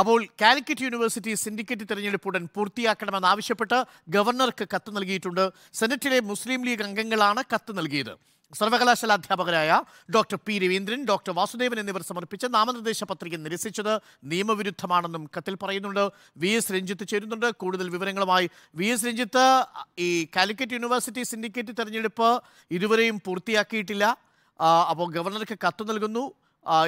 അപ്പോൾ Calicut university syndicate തെരഞ്ഞെടുപ്പ് ഉടൻ പൂർത്തിയാക്കണമെന്നാവശ്യപ്പെട്ട് ഗവർണർക്ക് കത്ത് നൽകിയിട്ടുണ്ട് സെനറ്റിലെ മുസ്ലിം ലീഗ് അംഗങ്ങളാണ് കത്ത് നൽകിയത് സർവകലാശാല അധ്യാപകരായ doctor P Raveendran doctor Vasudevan എന്നിവർ സമർപ്പിച്ച നാമനിർദ്ദേശ പത്രിക നിരസിച്ചത് നിയമവിരുദ്ധമാണെന്നും കത്തിൽ പറയുന്നുണ്ട് വി എസ് രഞ്ജിത്ത് ചേരുന്നുണ്ട് കൂടുതൽ വിവരങ്ങളുമായി വി എസ് രഞ്ജിത്ത് ഈ കാലിക്കറ്റ് യൂണിവേഴ്സിറ്റി സിൻഡിക്കേറ്റ് തെരഞ്ഞെടുപ്പ് ഇതുവരെയും പൂർത്തിയാക്കിയിട്ടില്ല അപ്പോൾ ഗവർണർക്ക് കത്ത് നൽകുന്നു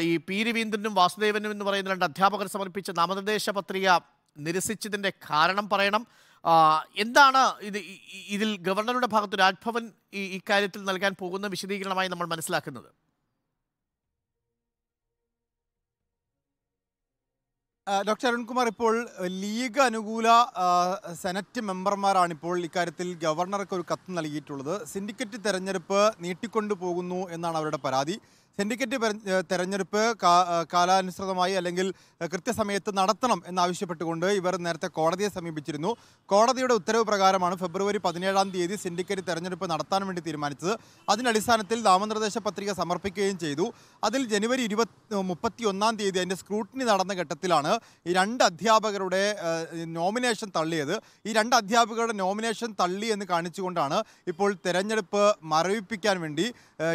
ഈ പി രവീന്ദ്രനും വാസുദേവനും എന്ന് പറയുന്ന രണ്ട് അധ്യാപകർ സമർപ്പിച്ച നാമനിർദ്ദേശ പത്രിക നിരസിച്ചതിൻ്റെ കാരണം പറയണം എന്താണ് ഇത് ഇതിൽ ഗവർണറുടെ ഭാഗത്ത് രാജ്ഭവൻ ഈ ഇക്കാര്യത്തിൽ നൽകാൻ പോകുന്ന വിശദീകരണമായി നമ്മൾ മനസ്സിലാക്കുന്നത് ഡോക്ടർ അരുൺകുമാർ ഇപ്പോൾ ലീഗ് അനുകൂല സെനറ്റ് മെമ്പർമാരാണ് ഇപ്പോൾ ഇക്കാര്യത്തിൽ ഗവർണർക്ക് ഒരു കത്ത് നൽകിയിട്ടുള്ളത് സിൻഡിക്കറ്റ് തെരഞ്ഞെടുപ്പ് നീട്ടിക്കൊണ്ടു പോകുന്നു എന്നാണ് അവരുടെ പരാതി സിൻഡിക്കേറ്റ് തെരഞ്ഞെടുപ്പ് കാലാനുസൃതമായി അല്ലെങ്കിൽ കൃത്യസമയത്ത് നടത്തണം എന്നാവശ്യപ്പെട്ടുകൊണ്ട് ഇവർ നേരത്തെ കോടതിയെ സമീപിച്ചിരുന്നു കോടതിയുടെ ഉത്തരവ് പ്രകാരമാണ് ഫെബ്രുവരി പതിനേഴാം തീയതി സിൻഡിക്കേറ്റ് തെരഞ്ഞെടുപ്പ് നടത്താൻ വേണ്ടി തീരുമാനിച്ചത് അതിൻ്റെ അടിസ്ഥാനത്തിൽ നാമനിർദ്ദേശ പത്രിക സമർപ്പിക്കുകയും ചെയ്തു അതിൽ ജനുവരി ഇരുപത്തി മുപ്പത്തി ഒന്നാം തീയതി അതിൻ്റെ സ്ക്രൂട്ടിനി നടന്ന ഘട്ടത്തിലാണ് ഈ രണ്ട് അധ്യാപകരുടെ നോമിനേഷൻ തള്ളിയത് ഈ രണ്ട് അധ്യാപകരുടെ നോമിനേഷൻ തള്ളി എന്ന് കാണിച്ചുകൊണ്ടാണ് ഇപ്പോൾ തെരഞ്ഞെടുപ്പ് മറവിപ്പിക്കാൻ വേണ്ടി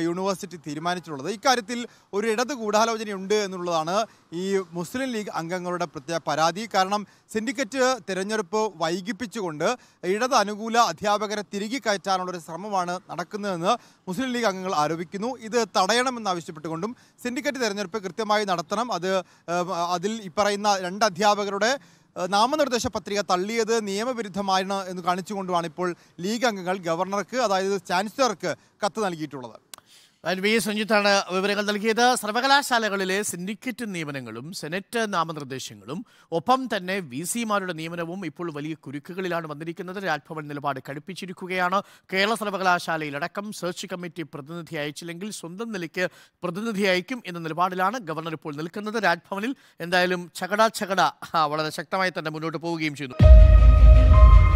യൂണിവേഴ്സിറ്റി തീരുമാനിച്ചിട്ടുള്ളത് ഇക്കാര്യം ഇക്കാര്യത്തിൽ ഒരു ഇടത് ഗൂഢാലോചനയുണ്ട് എന്നുള്ളതാണ് ഈ മുസ്ലിം ലീഗ് അംഗങ്ങളുടെ പ്രത്യേക പരാതി കാരണം സിൻഡിക്കറ്റ് തിരഞ്ഞെടുപ്പ് വൈകിപ്പിച്ചുകൊണ്ട് ഇടത് അനുകൂല അധ്യാപകരെ തിരികെ കയറ്റാനുള്ള ഒരു ശ്രമമാണ് നടക്കുന്നതെന്ന് മുസ്ലിം ലീഗ് അംഗങ്ങൾ ആരോപിക്കുന്നു ഇത് തടയണമെന്നാവശ്യപ്പെട്ടുകൊണ്ടും സിൻഡിക്കറ്റ് തിരഞ്ഞെടുപ്പ് കൃത്യമായി നടത്തണം അത് അതിൽ ഇപ്പറയുന്ന രണ്ട് അധ്യാപകരുടെ നാമനിർദ്ദേശ പത്രിക തള്ളിയത് നിയമവിരുദ്ധമാണ് എന്ന് കാണിച്ചുകൊണ്ടുമാണ് ഇപ്പോൾ ലീഗ് അംഗങ്ങൾ ഗവർണർക്ക് അതായത് ചാൻസലർക്ക് കത്ത് നൽകിയിട്ടുള്ളത് വി സുഞ്ജിത്താണ് വിവരങ്ങൾ നൽകിയത് സർവകലാശാലകളിലെ സിൻഡിക്കേറ്റ് നിയമനങ്ങളും സെനറ്റ് നാമനിർദ്ദേശങ്ങളും ഒപ്പം തന്നെ വി സിമാരുടെ നിയമനവും ഇപ്പോൾ വലിയ കുരുക്കുകളിലാണ് വന്നിരിക്കുന്നത് രാജ്ഭവൻ നിലപാട് കടുപ്പിച്ചിരിക്കുകയാണ് കേരള സർവകലാശാലയിലടക്കം സെർച്ച് കമ്മിറ്റി പ്രതിനിധി അയച്ചില്ലെങ്കിൽ സ്വന്തം നിലയ്ക്ക് പ്രതിനിധി അയക്കും എന്ന നിലപാടിലാണ് ഗവർണർ ഇപ്പോൾ നിൽക്കുന്നത് രാജ്ഭവനിൽ എന്തായാലും ചകട ചകട വളരെ ശക്തമായി തന്നെ മുന്നോട്ട് പോവുകയും ചെയ്യുന്നു